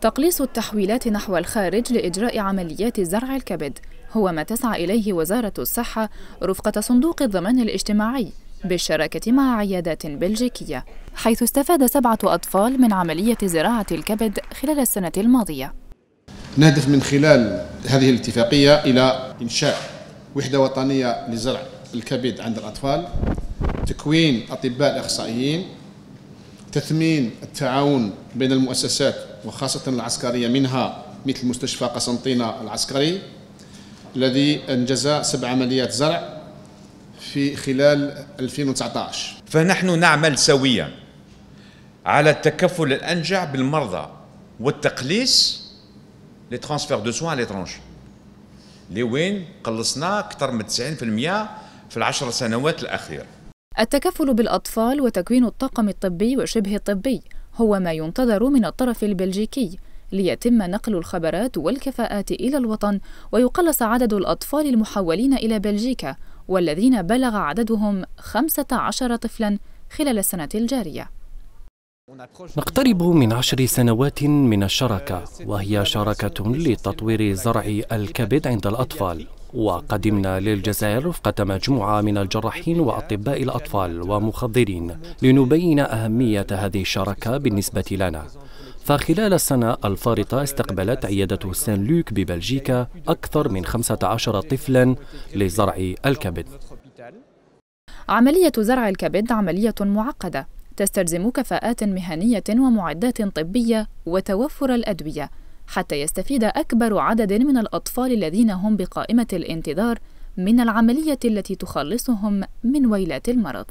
تقليص التحويلات نحو الخارج لإجراء عمليات زرع الكبد هو ما تسعى إليه وزارة الصحة رفقة صندوق الضمان الاجتماعي بالشراكة مع عيادات بلجيكية حيث استفاد سبعة أطفال من عملية زراعة الكبد خلال السنة الماضية نهدف من خلال هذه الاتفاقية إلى إنشاء وحدة وطنية لزرع الكبد عند الأطفال تكوين أطباء الأخصائيين تثمين التعاون بين المؤسسات وخاصة العسكرية منها مثل مستشفى قسنطينة العسكري الذي أنجز سبع عمليات زرع في خلال 2019 فنحن نعمل سويا على التكفل الأنجع بالمرضى والتقليص لي ترانسفير دو سوان ليترونج اللي وين قلصنا أكثر من 90% في العشر سنوات الأخيرة التكفل بالأطفال وتكوين الطاقم الطبي وشبه الطبي هو ما ينتظر من الطرف البلجيكي ليتم نقل الخبرات والكفاءات إلى الوطن ويقلص عدد الأطفال المحولين إلى بلجيكا والذين بلغ عددهم 15 طفلا خلال السنة الجارية نقترب من عشر سنوات من الشراكة وهي شراكة لتطوير زرع الكبد عند الأطفال وقدمنا للجزائر رفقة مجموعة من الجراحين وأطباء الأطفال ومخدرين لنبين أهمية هذه الشراكة بالنسبة لنا فخلال السنة الفارطة استقبلت عيادة سان لوك ببلجيكا أكثر من 15 طفلا لزرع الكبد عملية زرع الكبد عملية معقدة تستلزم كفاءات مهنية ومعدات طبية وتوفر الأدوية حتى يستفيد أكبر عدد من الأطفال الذين هم بقائمة الانتظار من العملية التي تخلصهم من ويلات المرض